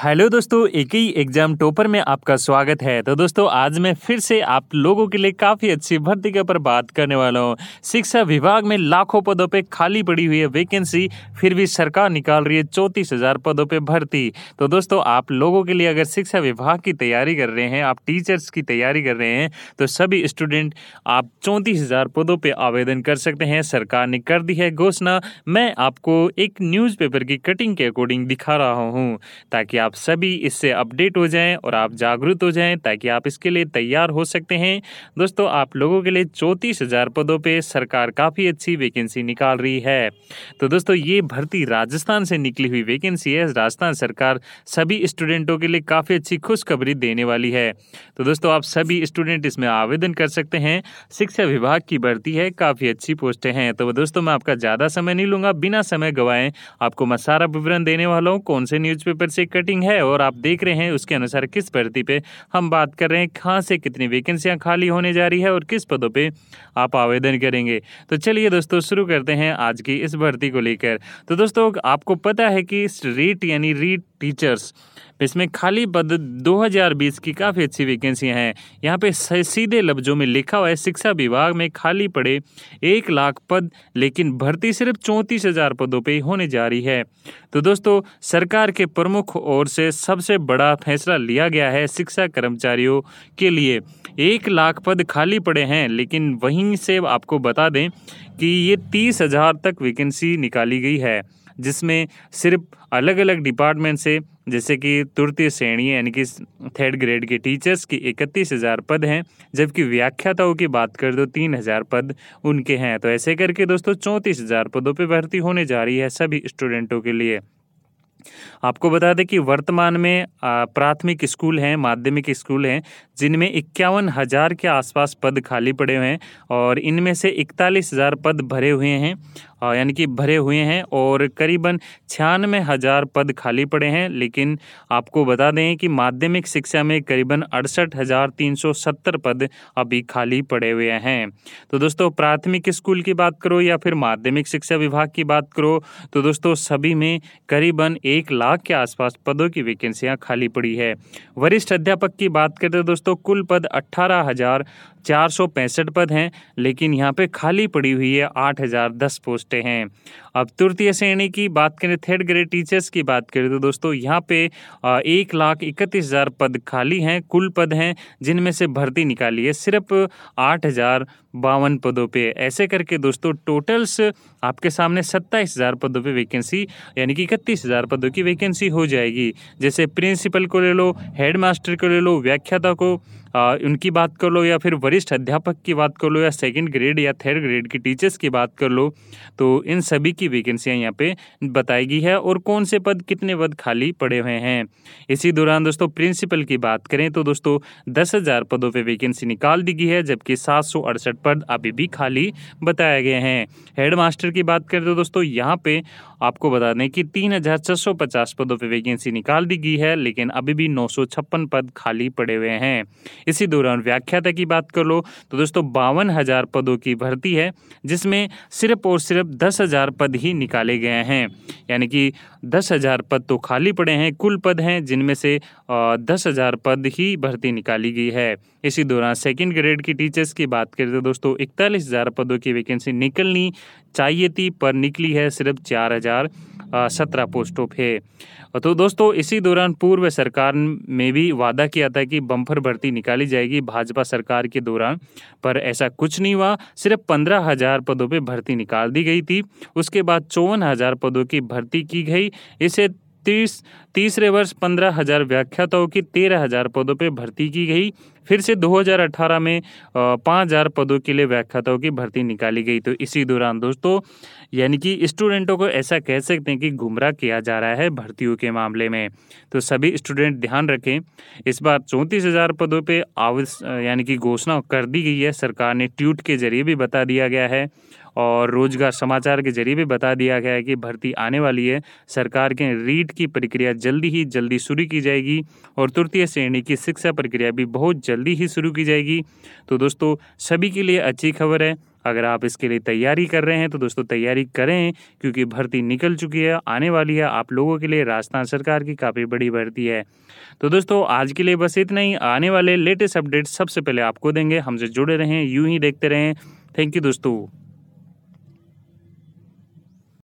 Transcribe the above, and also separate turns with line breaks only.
hello दोस्तों एक ही exam topper में आपका स्वागत है तो दोस्तों आज मैं फिर से आप लोगों के लिए काफ़ी अच्छी भर्ती के ऊपर बात करने वाला हूँ शिक्षा विभाग में लाखों पदों पे खाली पड़ी हुई है वैकेंसी फिर भी सरकार निकाल रही है चौंतीस हज़ार पदों पे भर्ती तो दोस्तों आप लोगों के लिए अगर शिक्षा विभाग की तैयारी कर रहे हैं आप टीचर्स की तैयारी कर रहे हैं तो सभी स्टूडेंट आप चौंतीस पदों पर आवेदन कर सकते हैं सरकार ने कर दी है घोषणा मैं आपको एक न्यूज़पेपर की कटिंग के अकॉर्डिंग दिखा रहा हूँ ताकि आप सभी इससे अपडेट हो जाएं और आप जागरूक हो जाएं ताकि आप इसके लिए तैयार हो सकते हैं दोस्तों आप लोगों के लिए चौंतीस हज़ार पदों पे सरकार काफ़ी अच्छी वैकेंसी निकाल रही है तो दोस्तों ये भर्ती राजस्थान से निकली हुई वैकेंसी है राजस्थान सरकार सभी स्टूडेंटों के लिए काफ़ी अच्छी खुशखबरी देने वाली है तो दोस्तों आप सभी स्टूडेंट इसमें आवेदन कर सकते हैं शिक्षा विभाग की भर्ती है काफ़ी अच्छी पोस्टें हैं तो दोस्तों मैं आपका ज़्यादा समय नहीं लूंगा बिना समय गवाएं आपको मैं सारा विवरण देने वाला हूँ कौन से पेपर से कटी रेटिंग है और आप देख रहे हैं उसके अनुसार किस भर्ती पे हम बात कर रहे हैं कहाँ से कितनी वैकेंसियाँ खाली होने जा रही है और किस पदों पे आप आवेदन करेंगे तो चलिए दोस्तों शुरू करते हैं आज की इस भर्ती को लेकर तो दोस्तों आपको पता है कि रीट यानी रीट टीचर्स इसमें खाली पद 2020 की काफ़ी अच्छी वैकेंसी हैं यहाँ पे सीधे लफ्जों में लिखा हुआ है शिक्षा विभाग में खाली पड़े एक लाख पद लेकिन भर्ती सिर्फ चौंतीस हजार पदों पे ही होने जा रही है तो दोस्तों सरकार के प्रमुख ओर से सबसे बड़ा फैसला लिया गया है शिक्षा कर्मचारियों के लिए एक लाख पद खाली पड़े हैं लेकिन वहीं से आपको बता दें कि ये तीस हजार तक वैकेंसी निकाली गई है जिसमें सिर्फ अलग अलग डिपार्टमेंट से जैसे कि तृतीय श्रेणी यानी कि थर्ड ग्रेड के टीचर्स की इकतीस हज़ार पद हैं जबकि व्याख्याताओं की बात कर दो तीन हज़ार पद उनके हैं तो ऐसे करके दोस्तों चौंतीस हज़ार पदों पर भर्ती होने जा रही है सभी स्टूडेंटों के लिए आपको बता दें कि वर्तमान में प्राथमिक स्कूल हैं माध्यमिक स्कूल हैं जिनमें इक्यावन हज़ार के आसपास पद खाली पड़े हुए हैं और इनमें से इकतालीस हज़ार पद भरे हुए हैं यानी कि भरे हुए हैं और करीबन छियानवे हज़ार पद खाली पड़े हैं लेकिन आपको बता दें कि माध्यमिक शिक्षा में करीबन अड़सठ हज़ार तीन सौ सत्तर पद अभी खाली पड़े हुए हैं तो दोस्तों प्राथमिक स्कूल की बात करो या फिर माध्यमिक शिक्षा विभाग की बात करो तो दोस्तों सभी में करीबन एक लाख के आसपास पदों की वैकेंसियाँ खाली पड़ी है वरिष्ठ अध्यापक की बात करते दोस्तों कुल पद अट्ठारह हज़ार चार सौ पैंसठ पद हैं लेकिन यहाँ पे खाली पड़ी हुई है आठ हज़ार दस पोस्टें हैं अब तृतीय श्रेणी की बात करें थर्ड ग्रेड टीचर्स की बात करें तो दोस्तों यहाँ पे एक लाख इकतीस हज़ार पद खाली हैं कुल पद हैं जिनमें से भर्ती निकाली है सिर्फ आठ हज़ार बावन पदों पे ऐसे करके दोस्तों टोटल्स आपके सामने सत्ताईस हज़ार पदों पे वैकेंसी यानी कि इकतीस हज़ार पदों की वैकेंसी हो जाएगी जैसे प्रिंसिपल को ले लो हेडमास्टर को ले लो व्याख्याता को आ, उनकी बात कर लो या फिर वरिष्ठ अध्यापक की बात कर लो या सेकंड ग्रेड या थर्ड ग्रेड की टीचर्स की बात कर लो तो इन सभी की वैकेंसियाँ यहाँ पे बताई गई है और कौन से पद कितने पद खाली पड़े हुए हैं इसी दौरान दोस्तों प्रिंसिपल की बात करें तो दोस्तों दस हज़ार पदों पर वैकेंसी निकाल दी गई है जबकि सात सौ अड़सठ पद अभी भी खाली बताए गए हैं हेडमास्टर की बात करें तो दोस्तों यहाँ पे आपको बता दें कि तीन हजार छह सौ पचास पदों पर वैकेंसी निकाल दी गई है लेकिन अभी भी नौ सौ छप्पन पद खाली पड़े हुए हैं इसी दौरान व्याख्याता की बात कर लो तो दोस्तों बावन हजार पदों की भर्ती है जिसमें सिर्फ और सिर्फ दस हजार पद ही निकाले गए हैं यानी कि दस हजार पद तो खाली पड़े हैं कुल पद हैं जिनमें से दस हजार पद ही भर्ती निकाली गई है इसी दौरान सेकेंड ग्रेड की टीचर्स की बात करें तो दोस्तों इकतालीस हजार पदों की वैकेंसी निकलनी चाहिए थी पर निकली है सिर्फ चार हजार सत्रह पोस्टों पर तो दोस्तों इसी दौरान पूर्व सरकार में भी वादा किया था कि बम्फर भर्ती निकाली जाएगी भाजपा सरकार के दौरान पर ऐसा कुछ नहीं हुआ सिर्फ पंद्रह हजार पदों पर भर्ती निकाल दी गई थी उसके बाद चौवन हजार पदों की भर्ती की गई इसे तीस तीसरे वर्ष पंद्रह हजार व्याख्याताओं की तेरह हजार पदों पर भर्ती की गई फिर से 2018 में पाँच हज़ार पदों के लिए व्याख्याताओं की भर्ती निकाली गई तो इसी दौरान दोस्तों यानी कि स्टूडेंटों को ऐसा कह सकते हैं कि गुमराह किया जा रहा है भर्तियों के मामले में तो सभी स्टूडेंट ध्यान रखें इस बार चौंतीस हज़ार पदों पर आवश्य यानी कि घोषणा कर दी गई है सरकार ने ट्वीट के जरिए भी बता दिया गया है और रोजगार समाचार के जरिए भी बता दिया गया है कि भर्ती आने वाली है सरकार के रीट की प्रक्रिया जल्दी ही जल्दी शुरू की जाएगी और तृतीय श्रेणी की शिक्षा प्रक्रिया भी बहुत जल्दी ही शुरू की जाएगी तो दोस्तों सभी के लिए अच्छी खबर है अगर आप इसके लिए तैयारी कर रहे हैं तो दोस्तों तैयारी करें क्योंकि भर्ती निकल चुकी है आने वाली है आप लोगों के लिए राजस्थान सरकार की काफ़ी बड़ी भर्ती है तो दोस्तों आज के लिए बस इतना ही आने वाले लेटेस्ट अपडेट सबसे पहले आपको देंगे हमसे जुड़े रहें यूं ही देखते रहें थैंक यू दोस्तों